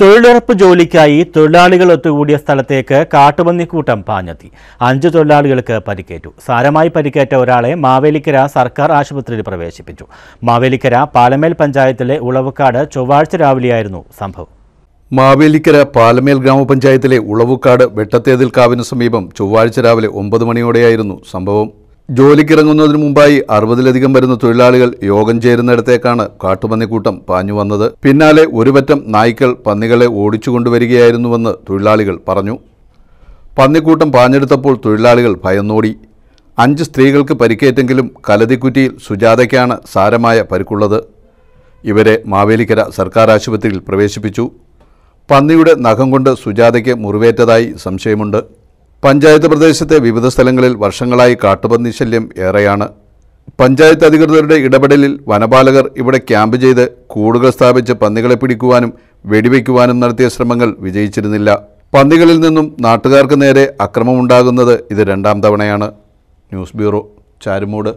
തൊഴിലുറപ്പ് ജോലിക്കായി തൊഴിലാളികൾ ഒത്തുകൂടിയ സ്ഥലത്തേക്ക് കാട്ടുപന്നിക്കൂട്ടം പാഞ്ഞെത്തി അഞ്ച് തൊഴിലാളികൾക്ക് പരിക്കേറ്റു സാരമായി പരിക്കേറ്റ ഒരാളെ മാവേലിക്കര സർക്കാർ ആശുപത്രിയിൽ പ്രവേശിപ്പിച്ചു മാവേലിക്കര പാലമേൽ പഞ്ചായത്തിലെ ഉളവുക്കാട് ചൊവ്വാഴ്ച രാവിലെയായിരുന്നു സംഭവം മാവേലിക്കര പാലമേൽ ഗ്രാമപഞ്ചായത്തിലെ ഉളവുക്കാട് വെട്ടത്തേതിൽക്കാവിന് സമീപം ചൊവ്വാഴ്ച രാവിലെ ഒമ്പത് മണിയോടെയായിരുന്നു സംഭവം ജോലിക്കിറങ്ങുന്നതിനു മുമ്പായി അറുപതിലധികം വരുന്ന തൊഴിലാളികൾ യോഗം ചേരുന്നിടത്തേക്കാണ് കാട്ടുപന്നിക്കൂട്ടം പാഞ്ഞു വന്നത് പിന്നാലെ ഒരുപറ്റം നായ്ക്കൾ പന്നികളെ ഓടിച്ചുകൊണ്ടുവരികയായിരുന്നുവെന്ന് തൊഴിലാളികൾ പറഞ്ഞു പന്നിക്കൂട്ടം പാഞ്ഞെടുത്തപ്പോൾ തൊഴിലാളികൾ ഭയന്നോടി അഞ്ച് സ്ത്രീകൾക്ക് പരിക്കേറ്റെങ്കിലും കലതിക്കുറ്റിയിൽ സുജാതയ്ക്കാണ് സാരമായ പരിക്കുള്ളത് ഇവരെ മാവേലിക്കര സർക്കാർ ആശുപത്രിയിൽ പ്രവേശിപ്പിച്ചു പന്നിയുടെ നഖം കൊണ്ട് സുജാതയ്ക്ക് മുറിവേറ്റതായി സംശയമുണ്ട് പഞ്ചായത്ത് പ്രദേശത്തെ വിവിധ സ്ഥലങ്ങളിൽ വർഷങ്ങളായി കാട്ടുപന്നി ശല്യം ഏറെയാണ് പഞ്ചായത്ത് അധികൃതരുടെ ഇടപെടലിൽ വനപാലകർ ഇവിടെ ക്യാമ്പ് ചെയ്ത് കൂടുകൾ സ്ഥാപിച്ച് പന്നികളെ പിടിക്കുവാനും വെടിവെക്കുവാനും നടത്തിയ ശ്രമങ്ങൾ വിജയിച്ചിരുന്നില്ല പന്നികളിൽ നിന്നും നാട്ടുകാർക്ക് നേരെ അക്രമമുണ്ടാകുന്നത് ഇത് രണ്ടാം തവണയാണ് ന്യൂസ് ബ്യൂറോ ചാരുമൂട്